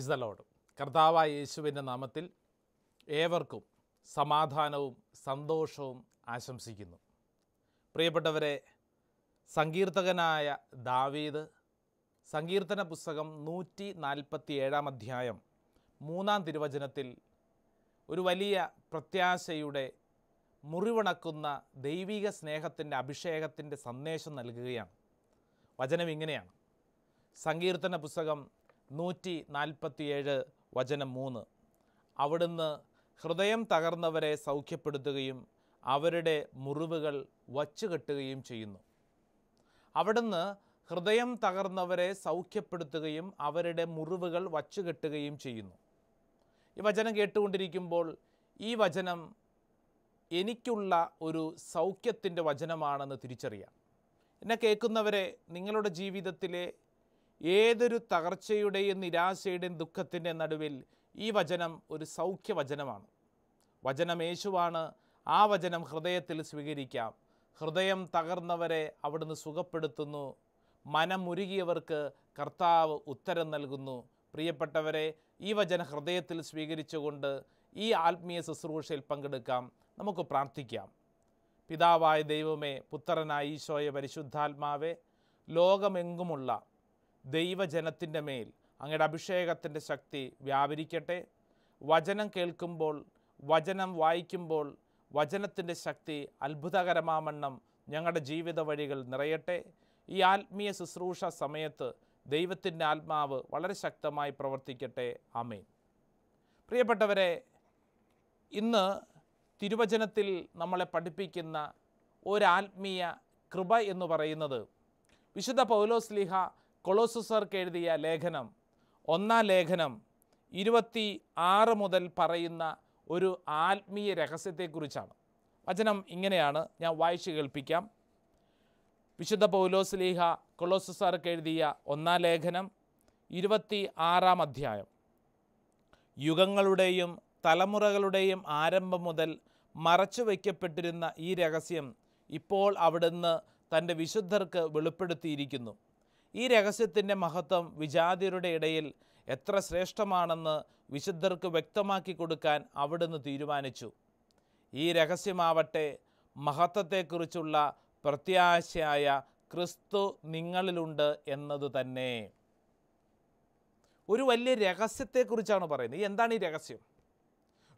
praise the load കർത്താവായ യേശുവിൻ്റെ നാമത്തിൽ ഏവർക്കും സമാധാനവും സന്തോഷവും ആശംസിക്കുന്നു പ്രിയപ്പെട്ടവരെ സങ്കീർത്തകനായ ദാവീദ് സങ്കീർത്തന പുസ്തകം നൂറ്റി നാൽപ്പത്തി ഏഴാം അധ്യായം മൂന്നാം തിരുവചനത്തിൽ ഒരു വലിയ പ്രത്യാശയുടെ മുറിവണക്കുന്ന ദൈവിക സ്നേഹത്തിൻ്റെ അഭിഷേകത്തിൻ്റെ സന്ദേശം നൽകുകയാണ് വചനം ഇങ്ങനെയാണ് സങ്കീർത്തന പുസ്തകം നൂറ്റി നാൽപ്പത്തിയേഴ് വചനം മൂന്ന് അവിടുന്ന് ഹൃദയം തകർന്നവരെ സൗഖ്യപ്പെടുത്തുകയും അവരുടെ മുറിവുകൾ വച്ചുകെട്ടുകയും ചെയ്യുന്നു അവിടുന്ന് ഹൃദയം തകർന്നവരെ സൗഖ്യപ്പെടുത്തുകയും അവരുടെ മുറിവുകൾ വച്ചുകെട്ടുകയും ചെയ്യുന്നു ഈ വചനം കേട്ടുകൊണ്ടിരിക്കുമ്പോൾ ഈ വചനം എനിക്കുള്ള ഒരു സൗഖ്യത്തിൻ്റെ വചനമാണെന്ന് തിരിച്ചറിയാം എന്നെ കേൾക്കുന്നവരെ നിങ്ങളുടെ ജീവിതത്തിലെ ഏതൊരു തകർച്ചയുടെയും നിരാശയുടെയും ദുഃഖത്തിൻ്റെ നടുവിൽ ഈ വചനം ഒരു സൗഖ്യ വചനമാണ് വചനം യേശുവാണ് ആ വചനം ഹൃദയത്തിൽ സ്വീകരിക്കാം ഹൃദയം തകർന്നവരെ അവിടുന്ന് സുഖപ്പെടുത്തുന്നു മനമുരുകിയവർക്ക് കർത്താവ് ഉത്തരം നൽകുന്നു പ്രിയപ്പെട്ടവരെ ഈ വചന ഹൃദയത്തിൽ സ്വീകരിച്ചുകൊണ്ട് ഈ ആത്മീയ ശുശ്രൂഷയിൽ പങ്കെടുക്കാം നമുക്ക് പ്രാർത്ഥിക്കാം പിതാവായ ദൈവമേ പുത്രനായ ഈശോയെ പരിശുദ്ധാത്മാവെ ലോകമെങ്ങുമുള്ള ദൈവജനത്തിൻ്റെ മേൽ അങ്ങയുടെ അഭിഷേകത്തിൻ്റെ ശക്തി വ്യാപരിക്കട്ടെ വചനം കേൾക്കുമ്പോൾ വചനം വായിക്കുമ്പോൾ വചനത്തിൻ്റെ ശക്തി അത്ഭുതകരമാമണ്ണം ഞങ്ങളുടെ ജീവിത വഴികൾ നിറയട്ടെ ഈ ആത്മീയ ശുശ്രൂഷ സമയത്ത് ദൈവത്തിൻ്റെ ആത്മാവ് വളരെ ശക്തമായി പ്രവർത്തിക്കട്ടെ ആമേൻ പ്രിയപ്പെട്ടവരെ ഇന്ന് തിരുവചനത്തിൽ നമ്മളെ പഠിപ്പിക്കുന്ന ഒരാത്മീയ കൃപ എന്ന് പറയുന്നത് വിശുദ്ധ പൗലോസ്ലിഹ കൊളോസുസർക്ക് എഴുതിയ ലേഖനം ഒന്നാം ലേഖനം ഇരുപത്തി ആറ് മുതൽ പറയുന്ന ഒരു ആത്മീയ രഹസ്യത്തെക്കുറിച്ചാണ് വചനം ഇങ്ങനെയാണ് ഞാൻ വായിച്ചു കേൾപ്പിക്കാം വിശുദ്ധ പൗലോസ്ലീഹ കൊളോസുസാർക്ക് എഴുതിയ ഒന്നാം ലേഖനം ഇരുപത്തി ആറാം അധ്യായം യുഗങ്ങളുടെയും തലമുറകളുടെയും ആരംഭം മുതൽ മറച്ചു വയ്ക്കപ്പെട്ടിരുന്ന ഈ രഹസ്യം ഇപ്പോൾ അവിടുന്ന് തൻ്റെ വിശുദ്ധർക്ക് വെളിപ്പെടുത്തിയിരിക്കുന്നു ഈ രഹസ്യത്തിൻ്റെ മഹത്വം വിജാതിയരുടെ ഇടയിൽ എത്ര ശ്രേഷ്ഠമാണെന്ന് വിശുദ്ധർക്ക് വ്യക്തമാക്കി കൊടുക്കാൻ അവിടുന്ന് തീരുമാനിച്ചു ഈ രഹസ്യമാവട്ടെ മഹത്വത്തെക്കുറിച്ചുള്ള പ്രത്യാശയായ ക്രിസ്തു നിങ്ങളിലുണ്ട് എന്നത് തന്നെ ഒരു വലിയ രഹസ്യത്തെക്കുറിച്ചാണ് പറയുന്നത് എന്താണ് ഈ രഹസ്യം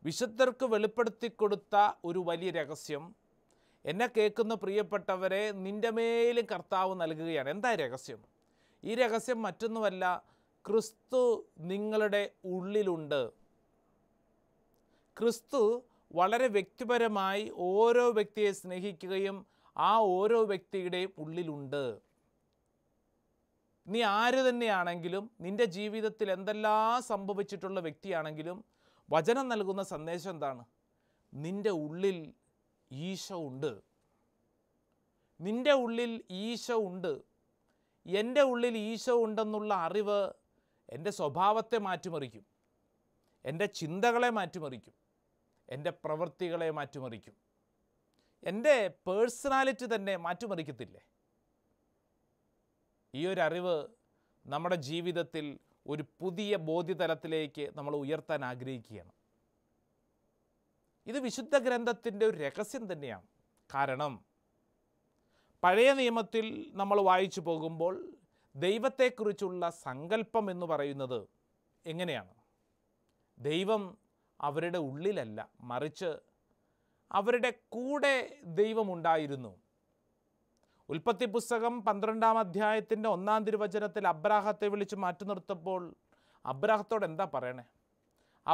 വിശുദ്ധർക്ക് വെളിപ്പെടുത്തി കൊടുത്ത ഒരു വലിയ രഹസ്യം എന്നെ കേൾക്കുന്ന പ്രിയപ്പെട്ടവരെ നിൻ്റെ മേലും കർത്താവ് നൽകുകയാണ് എന്താ രഹസ്യം ഈ രഹസ്യം മറ്റൊന്നുമല്ല ക്രിസ്തു നിങ്ങളുടെ ഉള്ളിലുണ്ട് ക്രിസ്തു വളരെ വ്യക്തിപരമായി ഓരോ വ്യക്തിയെ സ്നേഹിക്കുകയും ആ ഓരോ വ്യക്തിയുടെയും ഉള്ളിലുണ്ട് നീ ആര് തന്നെയാണെങ്കിലും നിൻ്റെ ജീവിതത്തിൽ എന്തെല്ലാം സംഭവിച്ചിട്ടുള്ള വ്യക്തിയാണെങ്കിലും വചനം നൽകുന്ന സന്ദേശം എന്താണ് നിൻ്റെ ഉള്ളിൽ ഈശോ ഉണ്ട് നിൻ്റെ ഉള്ളിൽ ഈശോ ഉണ്ട് എൻ്റെ ഉള്ളിൽ ഈശോ ഉണ്ടെന്നുള്ള അറിവ് എൻ്റെ സ്വഭാവത്തെ മാറ്റിമറിക്കും എൻ്റെ ചിന്തകളെ മാറ്റിമറിക്കും എൻ്റെ പ്രവൃത്തികളെ മാറ്റിമറിക്കും എൻ്റെ പേഴ്സണാലിറ്റി തന്നെ മാറ്റിമറിക്കത്തില്ലേ ഈ ഒരു അറിവ് നമ്മുടെ ജീവിതത്തിൽ ഒരു പുതിയ ബോധ്യതലത്തിലേക്ക് നമ്മൾ ഉയർത്താൻ ആഗ്രഹിക്കുകയാണ് ഇത് വിശുദ്ധ ഗ്രന്ഥത്തിൻ്റെ ഒരു രഹസ്യം തന്നെയാണ് കാരണം പഴയ നിയമത്തിൽ നമ്മൾ വായിച്ചു പോകുമ്പോൾ ദൈവത്തെക്കുറിച്ചുള്ള സങ്കല്പം എന്ന് പറയുന്നത് എങ്ങനെയാണ് ദൈവം അവരുടെ ഉള്ളിലല്ല മറിച്ച് അവരുടെ കൂടെ ദൈവമുണ്ടായിരുന്നു ഉൽപ്പത്തി പുസ്തകം പന്ത്രണ്ടാം അധ്യായത്തിൻ്റെ ഒന്നാം തിരുവചനത്തിൽ അബ്രാഹത്തെ വിളിച്ച് മാറ്റി നിർത്തപ്പോൾ അബ്രാഹത്തോട് എന്താ പറയണേ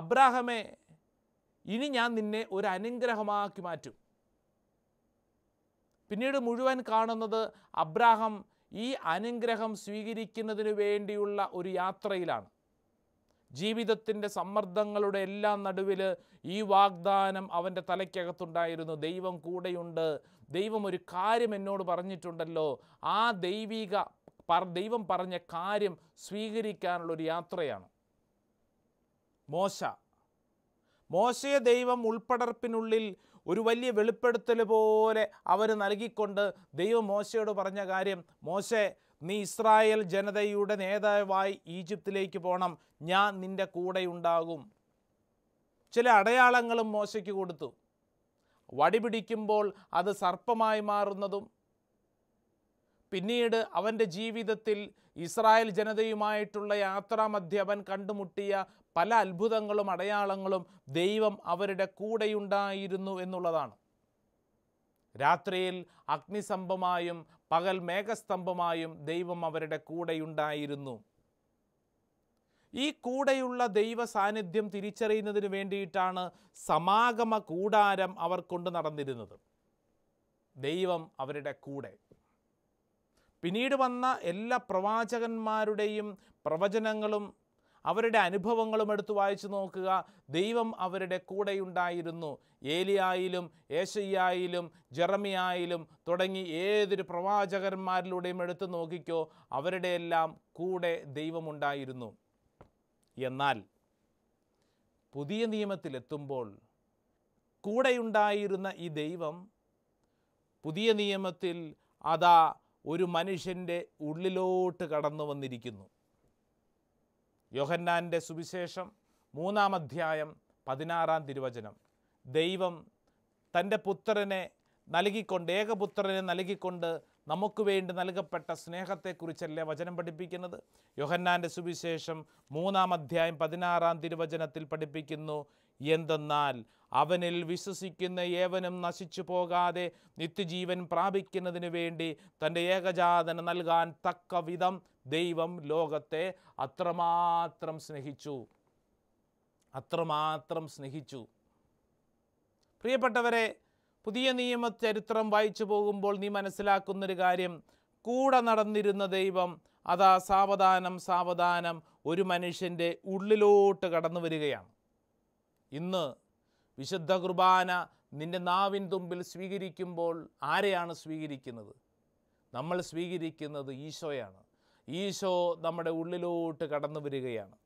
അബ്രാഹമേ ഇനി ഞാൻ നിന്നെ ഒരു അനുഗ്രഹമാക്കി മാറ്റും പിന്നീട് മുഴുവൻ കാണുന്നത് അബ്രാഹം ഈ അനുഗ്രഹം സ്വീകരിക്കുന്നതിന് വേണ്ടിയുള്ള ഒരു യാത്രയിലാണ് ജീവിതത്തിൻ്റെ സമ്മർദ്ദങ്ങളുടെ എല്ലാം നടുവിൽ ഈ വാഗ്ദാനം അവൻ്റെ തലയ്ക്കകത്തുണ്ടായിരുന്നു ദൈവം കൂടെയുണ്ട് ദൈവം ഒരു കാര്യം എന്നോട് പറഞ്ഞിട്ടുണ്ടല്ലോ ആ ദൈവിക ദൈവം പറഞ്ഞ കാര്യം സ്വീകരിക്കാനുള്ളൊരു യാത്രയാണ് മോശ മോശയെ ദൈവം ഉൾപ്പെടർപ്പിനുള്ളിൽ ഒരു വലിയ വെളിപ്പെടുത്തൽ പോലെ അവർ നൽകിക്കൊണ്ട് ദൈവം മോശയോട് പറഞ്ഞ കാര്യം മോശെ നീ ഇസ്രായേൽ ജനതയുടെ നേതാവായി ഈജിപ്തിലേക്ക് പോകണം ഞാൻ നിൻ്റെ കൂടെയുണ്ടാകും ചില അടയാളങ്ങളും മോശയ്ക്ക് കൊടുത്തു വടിപിടിക്കുമ്പോൾ അത് സർപ്പമായി മാറുന്നതും പിന്നീട് അവൻ്റെ ജീവിതത്തിൽ ഇസ്രായേൽ ജനതയുമായിട്ടുള്ള യാത്രാമധ്യ അവൻ കണ്ടുമുട്ടിയ പല അത്ഭുതങ്ങളും അടയാളങ്ങളും ദൈവം അവരുടെ കൂടെയുണ്ടായിരുന്നു എന്നുള്ളതാണ് രാത്രിയിൽ അഗ്നിസ്തംഭമായും പകൽ മേഘസ്തംഭമായും ദൈവം അവരുടെ കൂടെയുണ്ടായിരുന്നു ഈ കൂടെയുള്ള ദൈവ സാന്നിധ്യം തിരിച്ചറിയുന്നതിന് വേണ്ടിയിട്ടാണ് സമാഗമ കൂടാരം അവർ കൊണ്ടു നടന്നിരുന്നത് ദൈവം അവരുടെ കൂടെ പിന്നീട് വന്ന എല്ലാ പ്രവാചകന്മാരുടെയും പ്രവചനങ്ങളും അവരുടെ അനുഭവങ്ങളും എടുത്തു വായിച്ചു നോക്കുക ദൈവം അവരുടെ കൂടെയുണ്ടായിരുന്നു ഏലിയായിലും ഏഷയ്യായിലും ജെറമിയായിലും തുടങ്ങി ഏതൊരു പ്രവാചകന്മാരിലൂടെയും എടുത്തു നോക്കിക്കോ അവരുടെയെല്ലാം കൂടെ ദൈവമുണ്ടായിരുന്നു എന്നാൽ പുതിയ നിയമത്തിലെത്തുമ്പോൾ കൂടെയുണ്ടായിരുന്ന ഈ ദൈവം പുതിയ നിയമത്തിൽ അതാ ഒരു മനുഷ്യൻ്റെ ഉള്ളിലോട്ട് കടന്നു വന്നിരിക്കുന്നു യോഹന്നാൻ്റെ സുവിശേഷം മൂന്നാം അധ്യായം പതിനാറാം തിരുവചനം ദൈവം തൻ്റെ പുത്രനെ നൽകിക്കൊണ്ട് ഏകപുത്രനെ നൽകിക്കൊണ്ട് നമുക്ക് വേണ്ടി നൽകപ്പെട്ട സ്നേഹത്തെക്കുറിച്ചല്ലേ വചനം പഠിപ്പിക്കുന്നത് യോഹന്നാൻ്റെ സുവിശേഷം മൂന്നാം അധ്യായം പതിനാറാം തിരുവചനത്തിൽ പഠിപ്പിക്കുന്നു എന്തെന്നാൽ അവനിൽ വിശ്വസിക്കുന്ന ഏവനും നശിച്ചു പോകാതെ നിത്യജീവൻ പ്രാപിക്കുന്നതിന് വേണ്ടി തൻ്റെ ഏകജാതന നൽകാൻ തക്ക വിധം ദൈവം ലോകത്തെ അത്രമാത്രം സ്നേഹിച്ചു അത്രമാത്രം സ്നേഹിച്ചു പ്രിയപ്പെട്ടവരെ പുതിയ നിയമ ചരിത്രം വായിച്ചു പോകുമ്പോൾ നീ മനസ്സിലാക്കുന്നൊരു കാര്യം കൂടെ നടന്നിരുന്ന ദൈവം അതാ സാവധാനം സാവധാനം ഒരു മനുഷ്യൻ്റെ ഉള്ളിലോട്ട് കടന്നു വരികയാണ് ഇന്ന് വിശുദ്ധ കുർബാന നിന്റെ നാവിൻ തുമ്പിൽ സ്വീകരിക്കുമ്പോൾ ആരെയാണ് സ്വീകരിക്കുന്നത് നമ്മൾ സ്വീകരിക്കുന്നത് ഈശോയാണ് ഈശോ നമ്മുടെ ഉള്ളിലോട്ട് കടന്നു വരികയാണ്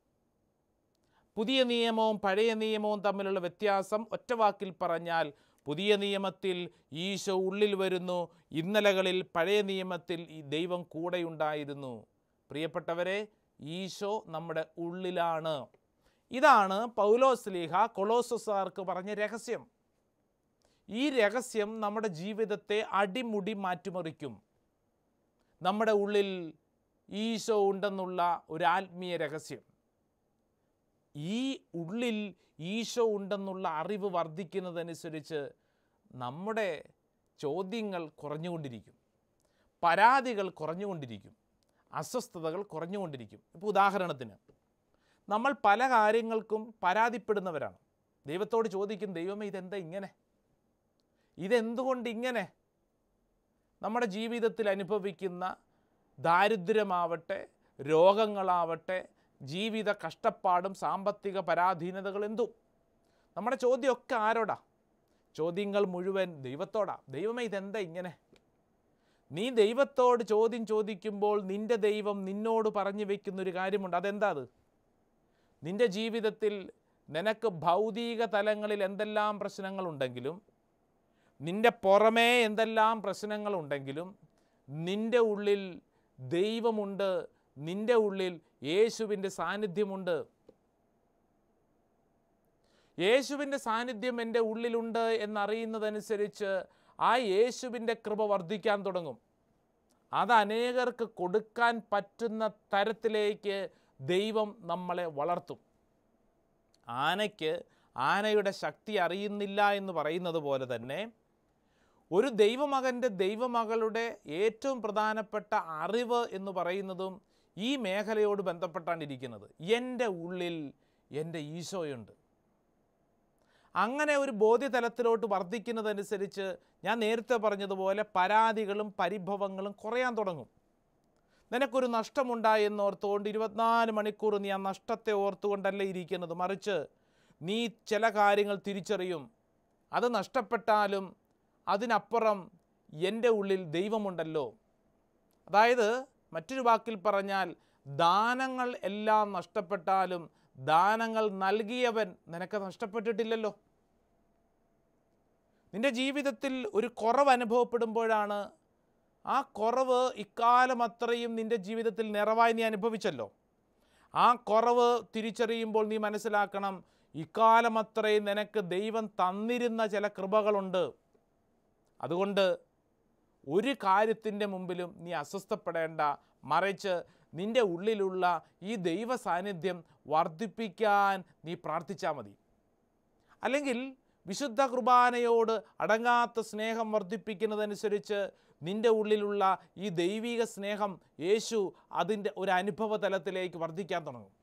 പുതിയ നിയമവും പഴയ നിയമവും തമ്മിലുള്ള വ്യത്യാസം ഒറ്റവാക്കിൽ പറഞ്ഞാൽ പുതിയ നിയമത്തിൽ ഈശോ ഉള്ളിൽ വരുന്നു ഇന്നലകളിൽ പഴയ നിയമത്തിൽ ഈ ദൈവം കൂടെയുണ്ടായിരുന്നു പ്രിയപ്പെട്ടവരെ ഈശോ നമ്മുടെ ഉള്ളിലാണ് ഇതാണ് പൗലോസ് ലീഹ കൊളോസസാർക്ക് പറഞ്ഞ രഹസ്യം ഈ രഹസ്യം നമ്മുടെ ജീവിതത്തെ അടിമുടി മാറ്റിമറിക്കും നമ്മുടെ ഉള്ളിൽ ഈശോ ഉണ്ടെന്നുള്ള ഒരു ആത്മീയ രഹസ്യം ഈ ഉള്ളിൽ ഈശോ ഉണ്ടെന്നുള്ള അറിവ് വർദ്ധിക്കുന്നതനുസരിച്ച് നമ്മുടെ ചോദ്യങ്ങൾ കുറഞ്ഞുകൊണ്ടിരിക്കും പരാതികൾ കുറഞ്ഞുകൊണ്ടിരിക്കും അസ്വസ്ഥതകൾ കുറഞ്ഞുകൊണ്ടിരിക്കും ഇപ്പോൾ ഉദാഹരണത്തിന് നമ്മൾ പല കാര്യങ്ങൾക്കും പരാതിപ്പെടുന്നവരാണ് ദൈവത്തോട് ചോദിക്കും ദൈവമേ ഇതെന്താ ഇങ്ങനെ ഇതെന്തുകൊണ്ട് ഇങ്ങനെ നമ്മുടെ ജീവിതത്തിൽ അനുഭവിക്കുന്ന ദാരിദ്ര്യമാവട്ടെ രോഗങ്ങളാവട്ടെ ജീവിത കഷ്ടപ്പാടും സാമ്പത്തിക പരാധീനതകൾ എന്തും നമ്മുടെ ചോദ്യമൊക്കെ ആരോടാ ചോദ്യങ്ങൾ മുഴുവൻ ദൈവത്തോടാ ദൈവമേ ഇതെന്താ ഇങ്ങനെ നീ ദൈവത്തോട് ചോദ്യം ചോദിക്കുമ്പോൾ നിന്റെ ദൈവം നിന്നോട് പറഞ്ഞു വയ്ക്കുന്നൊരു കാര്യമുണ്ട് അതെന്താ അത് നിന്റെ ജീവിതത്തിൽ നിനക്ക് ഭൗതിക തലങ്ങളിൽ എന്തെല്ലാം പ്രശ്നങ്ങളുണ്ടെങ്കിലും നിന്റെ പുറമേ എന്തെല്ലാം പ്രശ്നങ്ങളുണ്ടെങ്കിലും നിന്റെ ഉള്ളിൽ ദൈവമുണ്ട് നിന്റെ ഉള്ളിൽ യേശുവിൻ്റെ സാന്നിധ്യമുണ്ട് യേശുവിൻ്റെ സാന്നിധ്യം എൻ്റെ ഉള്ളിലുണ്ട് എന്നറിയുന്നതനുസരിച്ച് ആ യേശുവിൻ്റെ കൃപ വർദ്ധിക്കാൻ തുടങ്ങും അത് അനേകർക്ക് കൊടുക്കാൻ പറ്റുന്ന തരത്തിലേക്ക് ദൈവം നമ്മളെ വളർത്തും ആനയ്ക്ക് ആനയുടെ ശക്തി അറിയുന്നില്ല എന്ന് പറയുന്നത് പോലെ തന്നെ ഒരു ദൈവമകൻ്റെ ദൈവമകളുടെ ഏറ്റവും പ്രധാനപ്പെട്ട അറിവ് എന്ന് പറയുന്നതും ഈ മേഖലയോട് ബന്ധപ്പെട്ടാണ് ഇരിക്കുന്നത് എൻ്റെ ഉള്ളിൽ എൻ്റെ ഈശോയുണ്ട് അങ്ങനെ ഒരു ബോധ്യതലത്തിലോട്ട് വർദ്ധിക്കുന്നതനുസരിച്ച് ഞാൻ നേരത്തെ പറഞ്ഞതുപോലെ പരാതികളും പരിഭവങ്ങളും കുറയാൻ തുടങ്ങും നിനക്കൊരു നഷ്ടമുണ്ടായെന്ന് ഓർത്തുകൊണ്ട് ഇരുപത്തിനാല് മണിക്കൂർ നീ ആ നഷ്ടത്തെ ഓർത്തുകൊണ്ടല്ലേ ഇരിക്കുന്നത് മറിച്ച് നീ ചില കാര്യങ്ങൾ തിരിച്ചറിയും അത് നഷ്ടപ്പെട്ടാലും അതിനപ്പുറം എൻ്റെ ഉള്ളിൽ ദൈവമുണ്ടല്ലോ അതായത് മറ്റൊരു വാക്കിൽ പറഞ്ഞാൽ ദാനങ്ങൾ എല്ലാം നഷ്ടപ്പെട്ടാലും ദാനങ്ങൾ നൽകിയവൻ നിനക്ക് നഷ്ടപ്പെട്ടിട്ടില്ലല്ലോ നിൻ്റെ ജീവിതത്തിൽ ഒരു കുറവ് അനുഭവപ്പെടുമ്പോഴാണ് ആ കുറവ് ഇക്കാലം അത്രയും നിൻ്റെ ജീവിതത്തിൽ നിറവായി നീ അനുഭവിച്ചല്ലോ ആ കുറവ് തിരിച്ചറിയുമ്പോൾ നീ മനസ്സിലാക്കണം ഇക്കാലം അത്രയും നിനക്ക് ദൈവം തന്നിരുന്ന ചില കൃപകളുണ്ട് അതുകൊണ്ട് ഒരു കാര്യത്തിൻ്റെ മുമ്പിലും നീ അസ്വസ്ഥപ്പെടേണ്ട മറിച്ച് നിൻ്റെ ഉള്ളിലുള്ള ഈ ദൈവ സാന്നിധ്യം വർദ്ധിപ്പിക്കാൻ നീ പ്രാർത്ഥിച്ചാൽ മതി അല്ലെങ്കിൽ വിശുദ്ധ കുർബാനയോട് അടങ്ങാത്ത സ്നേഹം വർദ്ധിപ്പിക്കുന്നതനുസരിച്ച് നിൻ്റെ ഉള്ളിലുള്ള ഈ ദൈവിക സ്നേഹം യേശു അതിൻ്റെ ഒരു അനുഭവ തലത്തിലേക്ക് വർദ്ധിക്കാൻ തുടങ്ങും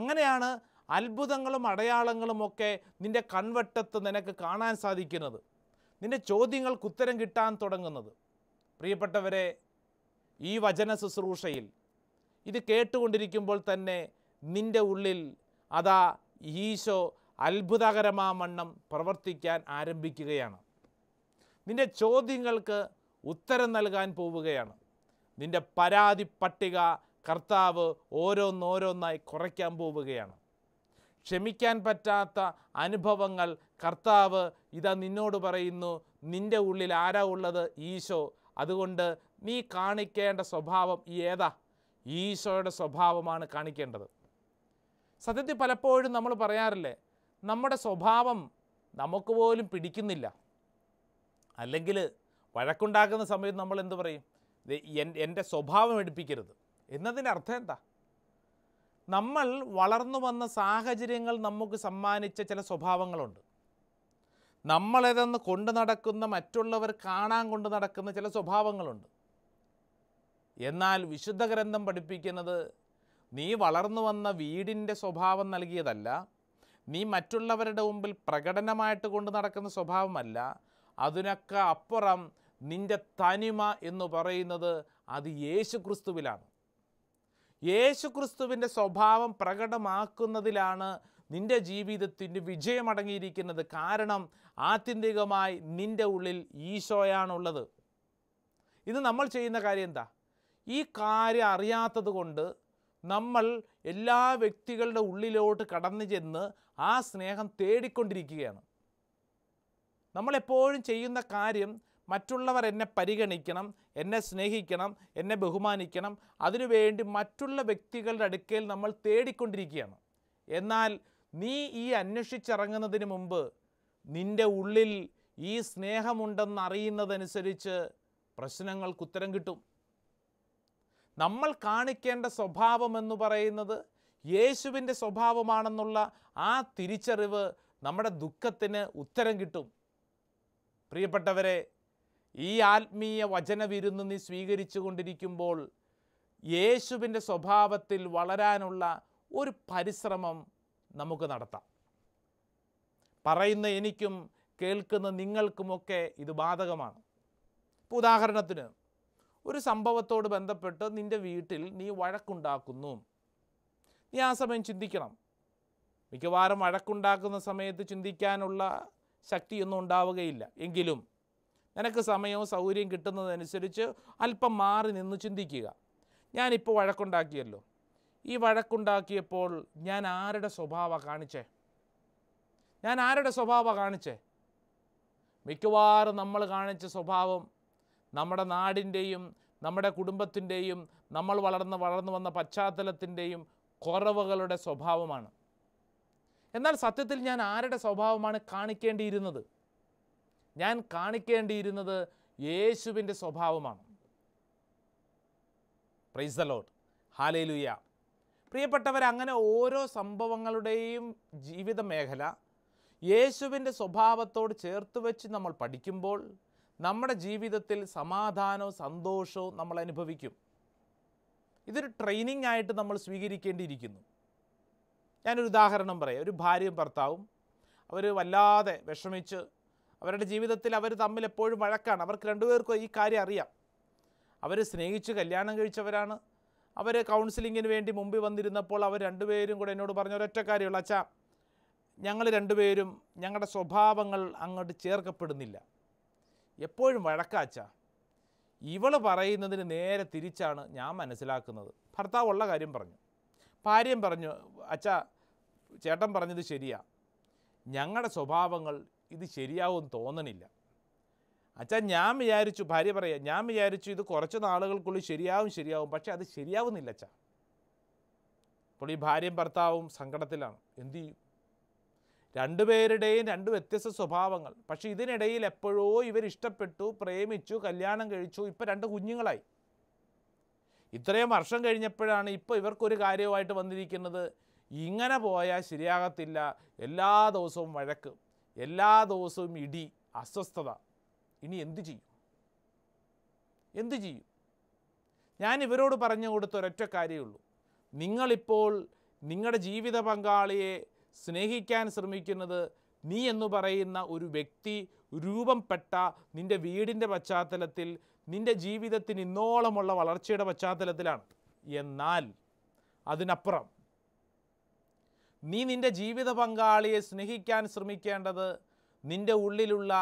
അങ്ങനെയാണ് അത്ഭുതങ്ങളും അടയാളങ്ങളുമൊക്കെ നിൻ്റെ കൺവട്ടത്ത് നിനക്ക് കാണാൻ സാധിക്കുന്നത് നിന്റെ ചോദ്യങ്ങൾക്ക് ഉത്തരം കിട്ടാൻ തുടങ്ങുന്നത് പ്രിയപ്പെട്ടവരെ ഈ വചന ശുശ്രൂഷയിൽ ഇത് കേട്ടുകൊണ്ടിരിക്കുമ്പോൾ തന്നെ നിൻ്റെ ഉള്ളിൽ അതാ ഈശോ അത്ഭുതകരമാമണ്ണം പ്രവർത്തിക്കാൻ ആരംഭിക്കുകയാണ് നിൻ്റെ ചോദ്യങ്ങൾക്ക് ഉത്തരം നൽകാൻ പോവുകയാണ് നിൻ്റെ പരാതി പട്ടിക കർത്താവ് ഓരോന്നോരോന്നായി കുറയ്ക്കാൻ പോവുകയാണ് ക്ഷമിക്കാൻ പറ്റാത്ത അനുഭവങ്ങൾ കർത്താവ് ഇതാ നിന്നോട് പറയുന്നു നിൻ്റെ ഉള്ളിൽ ആരാ ഉള്ളത് ഈശോ അതുകൊണ്ട് നീ കാണിക്കേണ്ട സ്വഭാവം ഏതാ ഈശോയുടെ സ്വഭാവമാണ് കാണിക്കേണ്ടത് സത്യത്തിൽ പലപ്പോഴും നമ്മൾ പറയാറില്ലേ നമ്മുടെ സ്വഭാവം നമുക്ക് പോലും പിടിക്കുന്നില്ല അല്ലെങ്കിൽ വഴക്കുണ്ടാക്കുന്ന സമയത്ത് നമ്മൾ എന്ത് പറയും എൻ്റെ സ്വഭാവം എടുപ്പിക്കരുത് എന്നതിൻ്റെ അർത്ഥം എന്താ നമ്മൾ വളർന്നു വന്ന സാഹചര്യങ്ങൾ നമുക്ക് സമ്മാനിച്ച ചില സ്വഭാവങ്ങളുണ്ട് നമ്മളേതെന്ന് കൊണ്ടു നടക്കുന്ന മറ്റുള്ളവർ കാണാൻ കൊണ്ട് നടക്കുന്ന ചില സ്വഭാവങ്ങളുണ്ട് എന്നാൽ വിശുദ്ധ ഗ്രന്ഥം പഠിപ്പിക്കുന്നത് നീ വളർന്നു വന്ന വീടിൻ്റെ സ്വഭാവം നൽകിയതല്ല നീ മറ്റുള്ളവരുടെ മുമ്പിൽ പ്രകടനമായിട്ട് കൊണ്ട് നടക്കുന്ന സ്വഭാവമല്ല അതിനൊക്കെ അപ്പുറം നിൻ്റെ തനിമ എന്ന് പറയുന്നത് അത് യേശു ക്രിസ്തുവിലാണ് യേശുക്രിസ്തുവിൻ്റെ സ്വഭാവം പ്രകടമാക്കുന്നതിലാണ് നിൻ്റെ ജീവിതത്തിൻ്റെ വിജയമടങ്ങിയിരിക്കുന്നത് കാരണം ആത്യന്തികമായി നിൻ്റെ ഉള്ളിൽ ഈശോയാണുള്ളത് ഇത് നമ്മൾ ചെയ്യുന്ന കാര്യം എന്താ ഈ കാര്യം അറിയാത്തത് കൊണ്ട് നമ്മൾ എല്ലാ വ്യക്തികളുടെ ഉള്ളിലോട്ട് കടന്നു ചെന്ന് ആ സ്നേഹം തേടിക്കൊണ്ടിരിക്കുകയാണ് നമ്മളെപ്പോഴും ചെയ്യുന്ന കാര്യം മറ്റുള്ളവർ എന്നെ പരിഗണിക്കണം എന്നെ സ്നേഹിക്കണം എന്നെ ബഹുമാനിക്കണം അതിനുവേണ്ടി മറ്റുള്ള വ്യക്തികളുടെ അടുക്കയിൽ നമ്മൾ തേടിക്കൊണ്ടിരിക്കുകയാണ് എന്നാൽ നീ ഈ അന്വേഷിച്ചിറങ്ങുന്നതിന് മുമ്പ് നിൻ്റെ ഉള്ളിൽ ഈ സ്നേഹമുണ്ടെന്ന് അറിയുന്നതനുസരിച്ച് പ്രശ്നങ്ങൾക്ക് ഉത്തരം കിട്ടും നമ്മൾ കാണിക്കേണ്ട സ്വഭാവം എന്ന് പറയുന്നത് യേശുവിൻ്റെ സ്വഭാവമാണെന്നുള്ള ആ തിരിച്ചറിവ് നമ്മുടെ ദുഃഖത്തിന് ഉത്തരം കിട്ടും പ്രിയപ്പെട്ടവരെ ഈ ആത്മീയ വചന വിരുന്ന് നീ സ്വീകരിച്ചു കൊണ്ടിരിക്കുമ്പോൾ യേശുവിൻ്റെ സ്വഭാവത്തിൽ വളരാനുള്ള ഒരു പരിശ്രമം നമുക്ക് നടത്താം പറയുന്ന എനിക്കും കേൾക്കുന്ന നിങ്ങൾക്കുമൊക്കെ ഇത് ബാധകമാണ് ഇപ്പോൾ ഉദാഹരണത്തിന് ഒരു സംഭവത്തോട് ബന്ധപ്പെട്ട് നിൻ്റെ വീട്ടിൽ നീ വഴക്കുണ്ടാക്കുന്നു നീ ആ സമയം ചിന്തിക്കണം മിക്കവാറും വഴക്കുണ്ടാക്കുന്ന സമയത്ത് ചിന്തിക്കാനുള്ള ശക്തിയൊന്നും ഉണ്ടാവുകയില്ല എങ്കിലും നിനക്ക് സമയവും സൗകര്യവും കിട്ടുന്നതനുസരിച്ച് അല്പം മാറി നിന്ന് ചിന്തിക്കുക ഞാനിപ്പോൾ വഴക്കുണ്ടാക്കിയല്ലോ ഈ വഴക്കുണ്ടാക്കിയപ്പോൾ ഞാൻ ആരുടെ സ്വഭാവ കാണിച്ചേ ഞാൻ ആരുടെ സ്വഭാവ കാണിച്ചേ മിക്കവാറും നമ്മൾ കാണിച്ച സ്വഭാവം നമ്മുടെ നാടിൻ്റെയും നമ്മുടെ കുടുംബത്തിൻ്റെയും നമ്മൾ വളർന്ന് വളർന്നു വന്ന പശ്ചാത്തലത്തിൻ്റെയും കുറവുകളുടെ സ്വഭാവമാണ് എന്നാൽ സത്യത്തിൽ ഞാൻ ആരുടെ സ്വഭാവമാണ് കാണിക്കേണ്ടിയിരുന്നത് ഞാൻ കാണിക്കേണ്ടിയിരുന്നത് യേശുവിൻ്റെ സ്വഭാവമാണ് പ്രൈസ് ദ ലോഡ് ഹാലേലുയ പ്രിയപ്പെട്ടവർ അങ്ങനെ ഓരോ സംഭവങ്ങളുടെയും ജീവിത മേഖല യേശുവിൻ്റെ സ്വഭാവത്തോട് ചേർത്ത് വെച്ച് നമ്മൾ പഠിക്കുമ്പോൾ നമ്മുടെ ജീവിതത്തിൽ സമാധാനവും സന്തോഷവും നമ്മൾ അനുഭവിക്കും ഇതൊരു ട്രെയിനിങ് ആയിട്ട് നമ്മൾ സ്വീകരിക്കേണ്ടിയിരിക്കുന്നു ഞാനൊരു ഉദാഹരണം പറയാം ഒരു ഭാര്യയും ഭർത്താവും അവർ വല്ലാതെ വിഷമിച്ച് അവരുടെ ജീവിതത്തിൽ അവർ തമ്മിൽ എപ്പോഴും വഴക്കാണ് അവർക്ക് രണ്ടുപേർക്കും ഈ കാര്യം അറിയാം അവർ സ്നേഹിച്ച് കല്യാണം കഴിച്ചവരാണ് അവർ കൗൺസിലിങ്ങിന് വേണ്ടി മുമ്പിൽ വന്നിരുന്നപ്പോൾ അവർ രണ്ടുപേരും കൂടെ എന്നോട് പറഞ്ഞ ഒരൊറ്റ കാര്യമുള്ള അച്ഛാ ഞങ്ങൾ രണ്ടുപേരും ഞങ്ങളുടെ സ്വഭാവങ്ങൾ അങ്ങോട്ട് ചേർക്കപ്പെടുന്നില്ല എപ്പോഴും വഴക്കാച്ച ഇവൾ പറയുന്നതിന് നേരെ തിരിച്ചാണ് ഞാൻ മനസ്സിലാക്കുന്നത് ഭർത്താവ് ഉള്ള കാര്യം പറഞ്ഞു ഭാര്യയും പറഞ്ഞു അച്ഛാ ചേട്ടൻ പറഞ്ഞത് ശരിയാ ഞങ്ങളുടെ സ്വഭാവങ്ങൾ ഇത് ശരിയാവും തോന്നണില്ല അച്ഛാ ഞാൻ വിചാരിച്ചു ഭാര്യ പറയാം ഞാൻ വിചാരിച്ചു ഇത് കുറച്ച് നാളുകൾക്കുള്ളിൽ ശരിയാവും ശരിയാവും പക്ഷേ അത് ശരിയാവുന്നില്ല അച്ഛാ അപ്പോൾ ഈ ഭാര്യയും ഭർത്താവും സങ്കടത്തിലാണ് എന്തു ചെയ്യും രണ്ടുപേരുടെയും രണ്ട് വ്യത്യസ്ത സ്വഭാവങ്ങൾ പക്ഷേ ഇതിനിടയിൽ എപ്പോഴോ ഇവർ ഇഷ്ടപ്പെട്ടു പ്രേമിച്ചു കല്യാണം കഴിച്ചു ഇപ്പോൾ രണ്ട് കുഞ്ഞുങ്ങളായി ഇത്രയും വർഷം കഴിഞ്ഞപ്പോഴാണ് ഇപ്പോൾ ഇവർക്കൊരു കാര്യമായിട്ട് വന്നിരിക്കുന്നത് ഇങ്ങനെ പോയാൽ ശരിയാകത്തില്ല എല്ലാ ദിവസവും വഴക്ക് എല്ലാ ദിവസവും ഇടി അസ്വസ്ഥത ഇനി എന്തു ചെയ്യും എന്തു ചെയ്യും ഞാൻ ഇവരോട് പറഞ്ഞു കൊടുത്ത ഒരൊറ്റ കാര്യമേ ഉള്ളൂ നിങ്ങളിപ്പോൾ നിങ്ങളുടെ ജീവിത പങ്കാളിയെ സ്നേഹിക്കാൻ ശ്രമിക്കുന്നത് നീ എന്ന് പറയുന്ന ഒരു വ്യക്തി രൂപംപ്പെട്ട നിൻ്റെ വീടിൻ്റെ പശ്ചാത്തലത്തിൽ നിൻ്റെ ജീവിതത്തിന് ഇന്നോളമുള്ള വളർച്ചയുടെ പശ്ചാത്തലത്തിലാണ് എന്നാൽ അതിനപ്പുറം നീ നിൻ്റെ ജീവിത പങ്കാളിയെ സ്നേഹിക്കാൻ ശ്രമിക്കേണ്ടത് നിൻ്റെ ഉള്ളിലുള്ള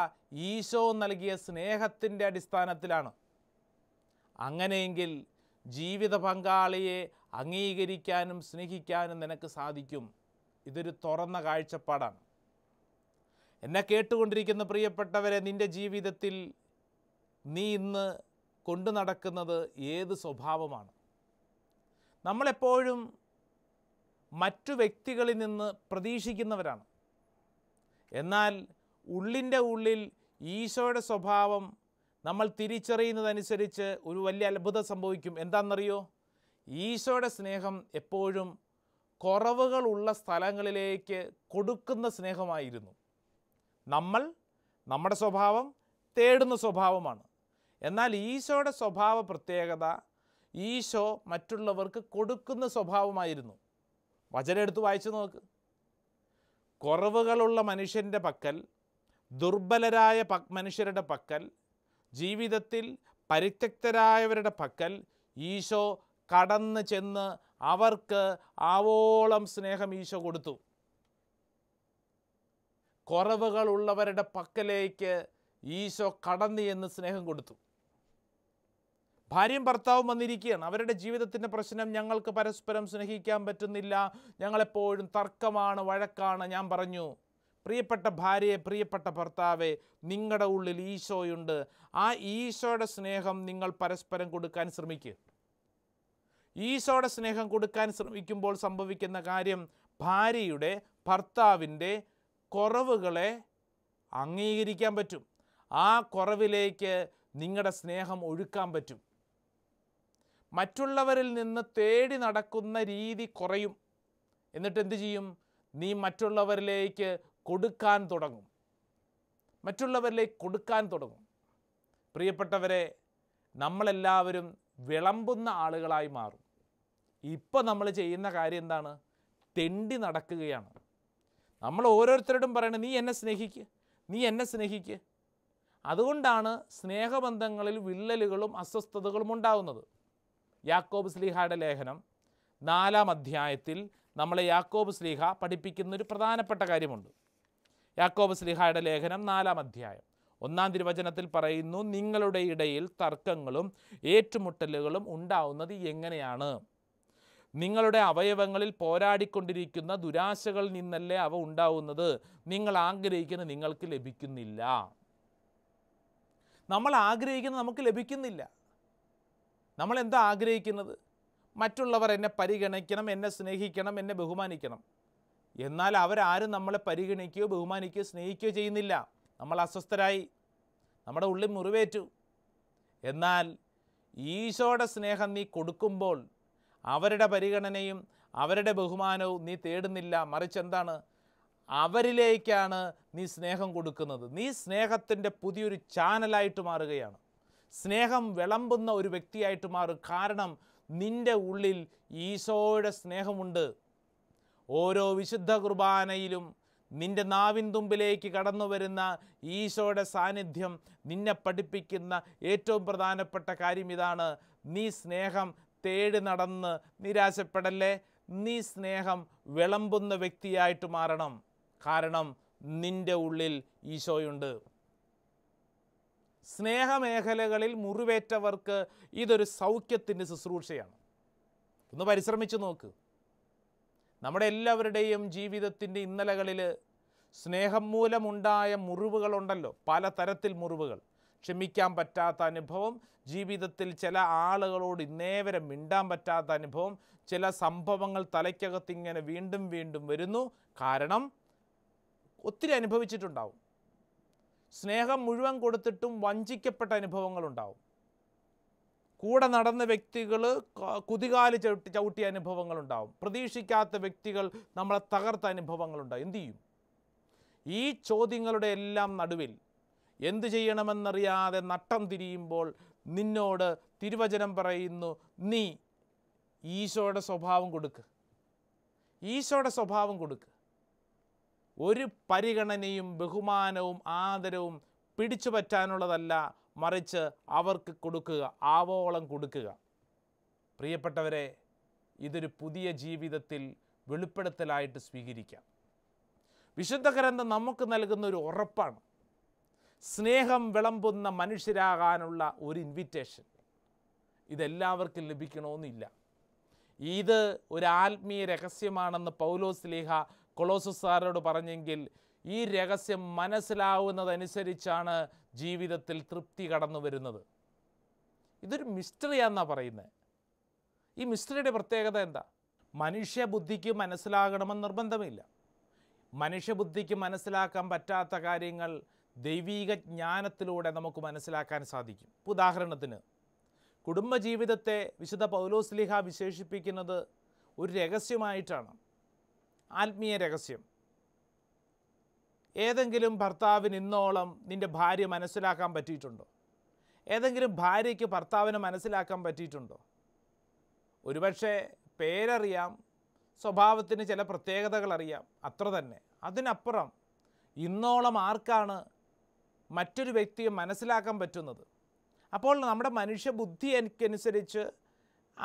ഈശോ നൽകിയ സ്നേഹത്തിൻ്റെ അടിസ്ഥാനത്തിലാണ് അങ്ങനെയെങ്കിൽ ജീവിത പങ്കാളിയെ അംഗീകരിക്കാനും സ്നേഹിക്കാനും നിനക്ക് സാധിക്കും ഇതൊരു തുറന്ന കാഴ്ചപ്പാടാണ് എന്നെ കേട്ടുകൊണ്ടിരിക്കുന്ന പ്രിയപ്പെട്ടവരെ നിൻ്റെ ജീവിതത്തിൽ നീ ഇന്ന് കൊണ്ടു നടക്കുന്നത് ഏത് സ്വഭാവമാണ് നമ്മളെപ്പോഴും മറ്റു വ്യക്തികളിൽ നിന്ന് പ്രതീക്ഷിക്കുന്നവരാണ് എന്നാൽ ഉള്ളിൻ്റെ ഉള്ളിൽ ഈശോയുടെ സ്വഭാവം നമ്മൾ തിരിച്ചറിയുന്നതനുസരിച്ച് ഒരു വലിയ അത്ഭുതം സംഭവിക്കും എന്താണെന്നറിയോ ഈശോയുടെ സ്നേഹം എപ്പോഴും കുറവുകളുള്ള സ്ഥലങ്ങളിലേക്ക് കൊടുക്കുന്ന സ്നേഹമായിരുന്നു നമ്മൾ നമ്മുടെ സ്വഭാവം തേടുന്ന സ്വഭാവമാണ് എന്നാൽ ഈശോയുടെ സ്വഭാവ പ്രത്യേകത ഈശോ മറ്റുള്ളവർക്ക് കൊടുക്കുന്ന സ്വഭാവമായിരുന്നു വചനം എടുത്ത് വായിച്ചു നോക്ക് കുറവുകളുള്ള മനുഷ്യൻ്റെ പക്കൽ ദുർബലരായ പ മനുഷ്യരുടെ പക്കൽ ജീവിതത്തിൽ പരിത്യക്തരായവരുടെ പക്കൽ ഈശോ കടന്ന് ചെന്ന് അവർക്ക് ആവോളം സ്നേഹം ഈശോ കൊടുത്തു കുറവുകളുള്ളവരുടെ പക്കലേക്ക് ഈശോ കടന്നു എന്ന് സ്നേഹം കൊടുത്തു ഭാര്യയും ഭർത്താവും വന്നിരിക്കുകയാണ് അവരുടെ ജീവിതത്തിൻ്റെ പ്രശ്നം ഞങ്ങൾക്ക് പരസ്പരം സ്നേഹിക്കാൻ പറ്റുന്നില്ല ഞങ്ങളെപ്പോഴും തർക്കമാണ് വഴക്കാണ് ഞാൻ പറഞ്ഞു പ്രിയപ്പെട്ട ഭാര്യയെ പ്രിയപ്പെട്ട ഭർത്താവെ നിങ്ങളുടെ ഉള്ളിൽ ഈശോയുണ്ട് ആ ഈശോയുടെ സ്നേഹം നിങ്ങൾ പരസ്പരം കൊടുക്കാൻ ശ്രമിക്കുക ഈശോയുടെ സ്നേഹം കൊടുക്കാൻ ശ്രമിക്കുമ്പോൾ സംഭവിക്കുന്ന കാര്യം ഭാര്യയുടെ ഭർത്താവിൻ്റെ കുറവുകളെ അംഗീകരിക്കാൻ പറ്റും ആ കുറവിലേക്ക് നിങ്ങളുടെ സ്നേഹം ഒഴുക്കാൻ പറ്റും മറ്റുള്ളവരിൽ നിന്ന് തേടി നടക്കുന്ന രീതി കുറയും എന്നിട്ട് എന്ത് ചെയ്യും നീ മറ്റുള്ളവരിലേക്ക് കൊടുക്കാൻ തുടങ്ങും മറ്റുള്ളവരിലേക്ക് കൊടുക്കാൻ തുടങ്ങും പ്രിയപ്പെട്ടവരെ നമ്മളെല്ലാവരും വിളമ്പുന്ന ആളുകളായി മാറും ഇപ്പോൾ നമ്മൾ ചെയ്യുന്ന കാര്യം എന്താണ് തെണ്ടി നടക്കുകയാണ് നമ്മൾ ഓരോരുത്തരോടും പറയണത് നീ എന്നെ സ്നേഹിക്ക് നീ എന്നെ സ്നേഹിക്ക് അതുകൊണ്ടാണ് സ്നേഹബന്ധങ്ങളിൽ വിള്ളലുകളും അസ്വസ്ഥതകളും ഉണ്ടാകുന്നത് യാക്കോബ് സ്ലീഹയുടെ ലേഖനം നാലാം അധ്യായത്തിൽ നമ്മളെ യാക്കോബ് സ്ലീഹ പഠിപ്പിക്കുന്നൊരു പ്രധാനപ്പെട്ട കാര്യമുണ്ട് യാക്കോബ് സ്ലിഹായുടെ ലേഖനം നാലാം അധ്യായം ഒന്നാം തിരുവചനത്തിൽ പറയുന്നു നിങ്ങളുടെ ഇടയിൽ തർക്കങ്ങളും ഏറ്റുമുട്ടലുകളും ഉണ്ടാവുന്നത് എങ്ങനെയാണ് നിങ്ങളുടെ അവയവങ്ങളിൽ പോരാടിക്കൊണ്ടിരിക്കുന്ന ദുരാശകളിൽ നിന്നല്ലേ അവ ഉണ്ടാവുന്നത് നിങ്ങൾ ആഗ്രഹിക്കുന്ന നിങ്ങൾക്ക് ലഭിക്കുന്നില്ല നമ്മൾ ആഗ്രഹിക്കുന്നത് നമുക്ക് ലഭിക്കുന്നില്ല നമ്മൾ എന്താ ആഗ്രഹിക്കുന്നത് മറ്റുള്ളവർ എന്നെ പരിഗണിക്കണം എന്നെ സ്നേഹിക്കണം എന്നെ ബഹുമാനിക്കണം എന്നാൽ അവരാരും നമ്മളെ പരിഗണിക്കുകയോ ബഹുമാനിക്കുകയോ സ്നേഹിക്കുകയോ ചെയ്യുന്നില്ല നമ്മൾ അസ്വസ്ഥരായി നമ്മുടെ ഉള്ളിൽ മുറിവേറ്റു എന്നാൽ ഈശോയുടെ സ്നേഹം നീ കൊടുക്കുമ്പോൾ അവരുടെ പരിഗണനയും അവരുടെ ബഹുമാനവും നീ തേടുന്നില്ല മറിച്ച് എന്താണ് അവരിലേക്കാണ് നീ സ്നേഹം കൊടുക്കുന്നത് നീ സ്നേഹത്തിൻ്റെ പുതിയൊരു ചാനലായിട്ട് മാറുകയാണ് സ്നേഹം വിളമ്പുന്ന ഒരു വ്യക്തിയായിട്ട് മാറും കാരണം നിൻ്റെ ഉള്ളിൽ ഈശോയുടെ സ്നേഹമുണ്ട് ഓരോ വിശുദ്ധ കുർബാനയിലും നിന്റെ നാവിൻ തുമ്പിലേക്ക് കടന്നു വരുന്ന ഈശോയുടെ സാന്നിധ്യം നിന്നെ പഠിപ്പിക്കുന്ന ഏറ്റവും പ്രധാനപ്പെട്ട കാര്യം ഇതാണ് നീ സ്നേഹം തേടി നടന്ന് നിരാശപ്പെടല്ലേ നീ സ്നേഹം വിളമ്പുന്ന വ്യക്തിയായിട്ട് മാറണം കാരണം നിന്റെ ഉള്ളിൽ ഈശോയുണ്ട് സ്നേഹമേഖലകളിൽ മുറിവേറ്റവർക്ക് ഇതൊരു സൗഖ്യത്തിൻ്റെ ശുശ്രൂഷയാണ് ഒന്ന് പരിശ്രമിച്ച് നോക്ക് നമ്മുടെ എല്ലാവരുടെയും ജീവിതത്തിൻ്റെ ഇന്നലകളിൽ സ്നേഹം മൂലമുണ്ടായ മുറിവുകളുണ്ടല്ലോ പലതരത്തിൽ മുറിവുകൾ ക്ഷമിക്കാൻ പറ്റാത്ത അനുഭവം ജീവിതത്തിൽ ചില ആളുകളോട് ഇന്നേ വരെ മിണ്ടാൻ പറ്റാത്ത അനുഭവം ചില സംഭവങ്ങൾ തലയ്ക്കകത്ത് ഇങ്ങനെ വീണ്ടും വീണ്ടും വരുന്നു കാരണം ഒത്തിരി അനുഭവിച്ചിട്ടുണ്ടാവും സ്നേഹം മുഴുവൻ കൊടുത്തിട്ടും വഞ്ചിക്കപ്പെട്ട അനുഭവങ്ങളുണ്ടാവും കൂടെ നടന്ന വ്യക്തികൾ കുതികാല് ചവിട്ടി ചവിട്ടിയ അനുഭവങ്ങളുണ്ടാവും പ്രതീക്ഷിക്കാത്ത വ്യക്തികൾ നമ്മളെ തകർത്ത അനുഭവങ്ങളുണ്ടാവും എന്തു ചെയ്യും ഈ ചോദ്യങ്ങളുടെ എല്ലാം നടുവിൽ എന്തു ചെയ്യണമെന്നറിയാതെ നട്ടം തിരിയുമ്പോൾ നിന്നോട് തിരുവചനം പറയുന്നു നീ ഈശോയുടെ സ്വഭാവം കൊടുക്ക് ഈശോയുടെ സ്വഭാവം കൊടുക്കുക ഒരു പരിഗണനയും ബഹുമാനവും ആദരവും പിടിച്ചു പറ്റാനുള്ളതല്ല മറിച്ച് അവർക്ക് കൊടുക്കുക ആവോളം കൊടുക്കുക പ്രിയപ്പെട്ടവരെ ഇതൊരു പുതിയ ജീവിതത്തിൽ വെളിപ്പെടുത്തലായിട്ട് സ്വീകരിക്കാം വിശുദ്ധ ഗ്രന്ഥം നമുക്ക് നൽകുന്ന ഒരു ഉറപ്പാണ് സ്നേഹം വിളമ്പുന്ന മനുഷ്യരാകാനുള്ള ഒരു ഇൻവിറ്റേഷൻ ഇതെല്ലാവർക്കും ലഭിക്കണമെന്നില്ല ഇത് ഒരു ആത്മീയ രഹസ്യമാണെന്ന് പൗലോസ് ലേഹ കൊളോസസ് സാറിനോട് പറഞ്ഞെങ്കിൽ ഈ രഹസ്യം മനസ്സിലാവുന്നതനുസരിച്ചാണ് ജീവിതത്തിൽ തൃപ്തി കടന്നു വരുന്നത് ഇതൊരു മിസ്റ്ററിയാന്നാണ് പറയുന്നത് ഈ മിസ്റ്ററിയുടെ പ്രത്യേകത എന്താ മനുഷ്യബുദ്ധിക്ക് മനസ്സിലാകണമെന്ന് നിർബന്ധമില്ല മനുഷ്യബുദ്ധിക്ക് മനസ്സിലാക്കാൻ പറ്റാത്ത കാര്യങ്ങൾ ദൈവീക ജ്ഞാനത്തിലൂടെ നമുക്ക് മനസ്സിലാക്കാൻ സാധിക്കും ഉദാഹരണത്തിന് കുടുംബജീവിതത്തെ വിശുദ്ധ പൗലോസ്ലിഹ വിശേഷിപ്പിക്കുന്നത് ഒരു രഹസ്യമായിട്ടാണ് ആത്മീയ രഹസ്യം ഏതെങ്കിലും ഭർത്താവിന് ഇന്നോളം നിൻ്റെ ഭാര്യ മനസ്സിലാക്കാൻ പറ്റിയിട്ടുണ്ടോ ഏതെങ്കിലും ഭാര്യയ്ക്ക് ഭർത്താവിനെ മനസ്സിലാക്കാൻ പറ്റിയിട്ടുണ്ടോ ഒരുപക്ഷെ പേരറിയാം സ്വഭാവത്തിന് ചില പ്രത്യേകതകൾ അറിയാം അത്ര തന്നെ അതിനപ്പുറം ഇന്നോളം ആർക്കാണ് മറ്റൊരു വ്യക്തിയെ മനസ്സിലാക്കാൻ പറ്റുന്നത് അപ്പോൾ നമ്മുടെ മനുഷ്യബുദ്ധി എനിക്കനുസരിച്ച്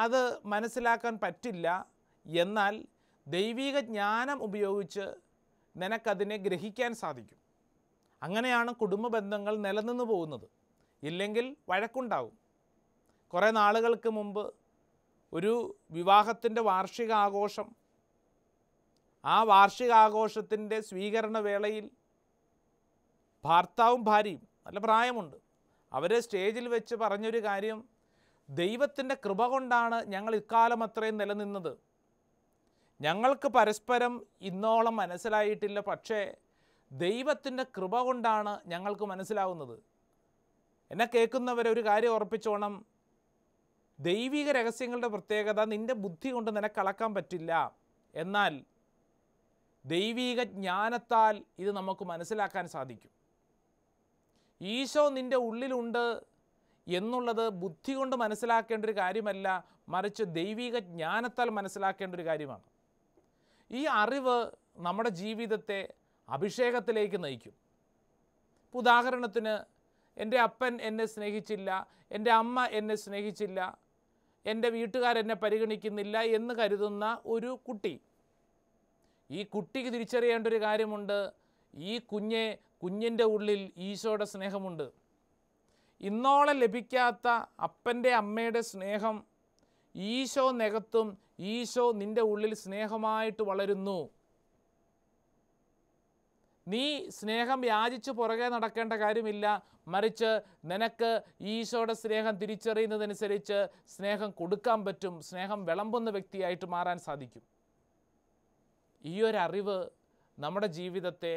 അത് മനസ്സിലാക്കാൻ പറ്റില്ല എന്നാൽ ദൈവീക ജ്ഞാനം ഉപയോഗിച്ച് നിനക്കതിനെ ഗ്രഹിക്കാൻ സാധിക്കും അങ്ങനെയാണ് കുടുംബ ബന്ധങ്ങൾ നിലനിന്ന് പോകുന്നത് ഇല്ലെങ്കിൽ വഴക്കുണ്ടാവും കുറേ നാളുകൾക്ക് മുമ്പ് ഒരു വിവാഹത്തിൻ്റെ വാർഷികാഘോഷം ആ വാർഷികാഘോഷത്തിൻ്റെ സ്വീകരണ വേളയിൽ ഭർത്താവും ഭാര്യയും നല്ല പ്രായമുണ്ട് അവരെ സ്റ്റേജിൽ വെച്ച് പറഞ്ഞൊരു കാര്യം ദൈവത്തിൻ്റെ കൃപ കൊണ്ടാണ് ഞങ്ങൾ ഇക്കാലം അത്രയും നിലനിന്നത് ഞങ്ങൾക്ക് പരസ്പരം ഇന്നോളം മനസ്സിലായിട്ടില്ല പക്ഷേ ദൈവത്തിൻ്റെ കൃപ കൊണ്ടാണ് ഞങ്ങൾക്ക് മനസ്സിലാവുന്നത് എന്നെ കേൾക്കുന്നവരെ ഒരു കാര്യം ഉറപ്പിച്ചോണം ദൈവിക രഹസ്യങ്ങളുടെ പ്രത്യേകത നിൻ്റെ ബുദ്ധി കൊണ്ട് നിനക്ക് അളക്കാൻ പറ്റില്ല എന്നാൽ ദൈവിക ജ്ഞാനത്താൽ ഇത് നമുക്ക് മനസ്സിലാക്കാൻ സാധിക്കും ഈശോ നിൻ്റെ ഉള്ളിലുണ്ട് എന്നുള്ളത് ബുദ്ധി കൊണ്ട് മനസ്സിലാക്കേണ്ട ഒരു കാര്യമല്ല മറിച്ച് ദൈവിക ജ്ഞാനത്താൽ മനസ്സിലാക്കേണ്ട ഒരു കാര്യമാണ് ഈ അറിവ് നമ്മുടെ ജീവിതത്തെ അഭിഷേകത്തിലേക്ക് നയിക്കും ഉദാഹരണത്തിന് എൻ്റെ അപ്പൻ എന്നെ സ്നേഹിച്ചില്ല എൻ്റെ അമ്മ എന്നെ സ്നേഹിച്ചില്ല എൻ്റെ വീട്ടുകാരെന്നെ പരിഗണിക്കുന്നില്ല എന്ന് കരുതുന്ന ഒരു കുട്ടി ഈ കുട്ടിക്ക് തിരിച്ചറിയേണ്ട ഒരു കാര്യമുണ്ട് ഈ കുഞ്ഞെ കുഞ്ഞിൻ്റെ ഉള്ളിൽ ഈശോയുടെ സ്നേഹമുണ്ട് ഇന്നോളം ലഭിക്കാത്ത അപ്പൻ്റെ അമ്മയുടെ സ്നേഹം ഈശോ നികത്തും ഈശോ നിന്റെ ഉള്ളിൽ സ്നേഹമായിട്ട് വളരുന്നു നീ സ്നേഹം യാചിച്ച് പുറകെ നടക്കേണ്ട കാര്യമില്ല മറിച്ച് നിനക്ക് ഈശോയുടെ സ്നേഹം തിരിച്ചറിയുന്നതനുസരിച്ച് സ്നേഹം കൊടുക്കാൻ പറ്റും സ്നേഹം വിളമ്പുന്ന വ്യക്തിയായിട്ട് മാറാൻ സാധിക്കും ഈ ഒരു അറിവ് നമ്മുടെ ജീവിതത്തെ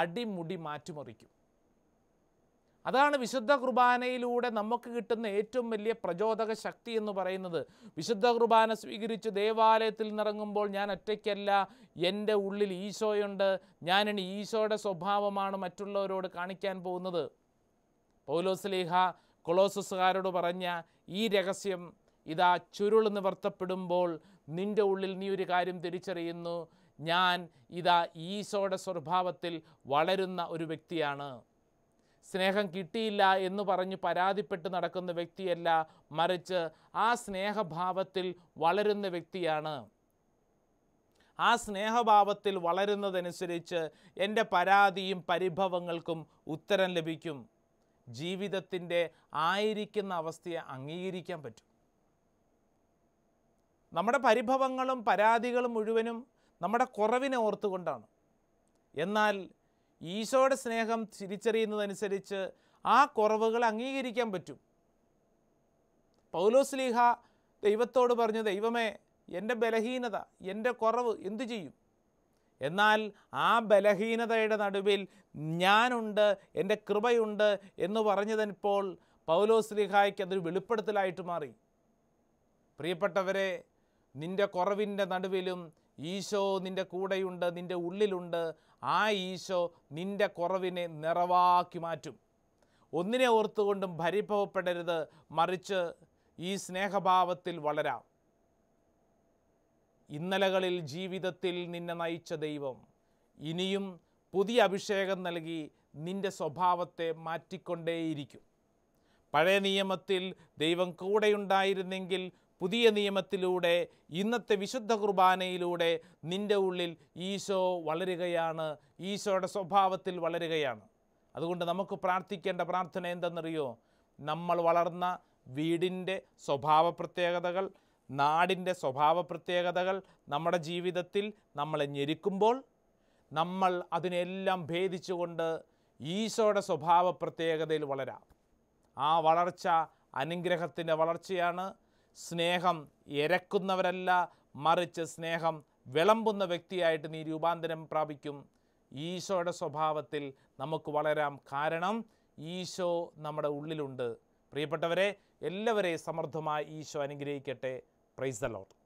അടിമുടി മാറ്റിമറിക്കും അതാണ് വിശുദ്ധ കുർബാനയിലൂടെ നമുക്ക് കിട്ടുന്ന ഏറ്റവും വലിയ പ്രചോദക ശക്തി എന്ന് പറയുന്നത് വിശുദ്ധ കുർബാന സ്വീകരിച്ച് ദേവാലയത്തിൽ നിറങ്ങുമ്പോൾ ഞാൻ ഒറ്റയ്ക്കല്ല എൻ്റെ ഉള്ളിൽ ഈശോയുണ്ട് ഞാനിനി ഈശോയുടെ സ്വഭാവമാണ് മറ്റുള്ളവരോട് കാണിക്കാൻ പോകുന്നത് പൗലോസ്ലീഹ കൊളോസസുകാരോട് പറഞ്ഞ ഈ രഹസ്യം ഇതാ ചുരുൾ നിവർത്തപ്പെടുമ്പോൾ നിൻ്റെ ഉള്ളിൽ നീ ഒരു കാര്യം തിരിച്ചറിയുന്നു ഞാൻ ഇതാ ഈശോയുടെ സ്വഭാവത്തിൽ വളരുന്ന ഒരു വ്യക്തിയാണ് സ്നേഹം കിട്ടിയില്ല എന്ന് പറഞ്ഞ് പരാതിപ്പെട്ട് നടക്കുന്ന വ്യക്തിയല്ല മറിച്ച് ആ സ്നേഹഭാവത്തിൽ വളരുന്ന വ്യക്തിയാണ് ആ സ്നേഹഭാവത്തിൽ വളരുന്നതനുസരിച്ച് എൻ്റെ പരാതിയും പരിഭവങ്ങൾക്കും ഉത്തരം ലഭിക്കും ജീവിതത്തിൻ്റെ ആയിരിക്കുന്ന അവസ്ഥയെ അംഗീകരിക്കാൻ പറ്റും നമ്മുടെ പരിഭവങ്ങളും പരാതികളും മുഴുവനും നമ്മുടെ കുറവിനെ ഓർത്തുകൊണ്ടാണ് എന്നാൽ ഈശോയുടെ സ്നേഹം തിരിച്ചറിയുന്നതനുസരിച്ച് ആ കുറവുകൾ അംഗീകരിക്കാൻ പറ്റും പൗലോസ്ലീഹ ദൈവത്തോട് പറഞ്ഞു ദൈവമേ എൻ്റെ ബലഹീനത എൻ്റെ കുറവ് എന്തു ചെയ്യും എന്നാൽ ആ ബലഹീനതയുടെ നടുവിൽ ഞാനുണ്ട് എൻ്റെ കൃപയുണ്ട് എന്ന് പറഞ്ഞതിപ്പോൾ പൗലോസ്ലിഹായ്ക്ക് അതൊരു വെളിപ്പെടുത്തലായിട്ട് മാറി പ്രിയപ്പെട്ടവരെ നിൻ്റെ കുറവിൻ്റെ നടുവിലും ഈശോ നിൻ്റെ കൂടെയുണ്ട് നിൻ്റെ ഉള്ളിലുണ്ട് ആ ഈശോ നിൻ്റെ കുറവിനെ നിറവാക്കി മാറ്റും ഒന്നിനെ ഓർത്തുകൊണ്ടും ഭരിഭവപ്പെടരുത് മറിച്ച് ഈ സ്നേഹഭാവത്തിൽ വളരാം ഇന്നലകളിൽ ജീവിതത്തിൽ നിന്നെ നയിച്ച ദൈവം ഇനിയും പുതിയ അഭിഷേകം നൽകി നിന്റെ സ്വഭാവത്തെ മാറ്റിക്കൊണ്ടേയിരിക്കും പഴയ നിയമത്തിൽ ദൈവം കൂടെയുണ്ടായിരുന്നെങ്കിൽ പുതിയ നിയമത്തിലൂടെ ഇന്നത്തെ വിശുദ്ധ കുർബാനയിലൂടെ നിൻ്റെ ഉള്ളിൽ ഈശോ വളരുകയാണ് ഈശോയുടെ സ്വഭാവത്തിൽ വളരുകയാണ് അതുകൊണ്ട് നമുക്ക് പ്രാർത്ഥിക്കേണ്ട പ്രാർത്ഥന എന്തെന്നറിയോ നമ്മൾ വളർന്ന വീടിൻ്റെ സ്വഭാവ പ്രത്യേകതകൾ നാടിൻ്റെ സ്വഭാവ പ്രത്യേകതകൾ നമ്മുടെ ജീവിതത്തിൽ നമ്മളെ ഞെരുക്കുമ്പോൾ നമ്മൾ അതിനെല്ലാം ഭേദിച്ചുകൊണ്ട് ഈശോയുടെ സ്വഭാവ പ്രത്യേകതയിൽ വളരാം ആ വളർച്ച അനുഗ്രഹത്തിൻ്റെ വളർച്ചയാണ് സ്നേഹം എരക്കുന്നവരല്ല മറിച്ച് സ്നേഹം വിളമ്പുന്ന വ്യക്തിയായിട്ട് നീ രൂപാന്തരം പ്രാപിക്കും ഈശോയുടെ സ്വഭാവത്തിൽ നമുക്ക് വളരാം കാരണം ഈശോ നമ്മുടെ ഉള്ളിലുണ്ട് പ്രിയപ്പെട്ടവരെ എല്ലാവരെയും സമൃദ്ധമായി ഈശോ അനുഗ്രഹിക്കട്ടെ പ്രൈസ് ദ ലോട്ട്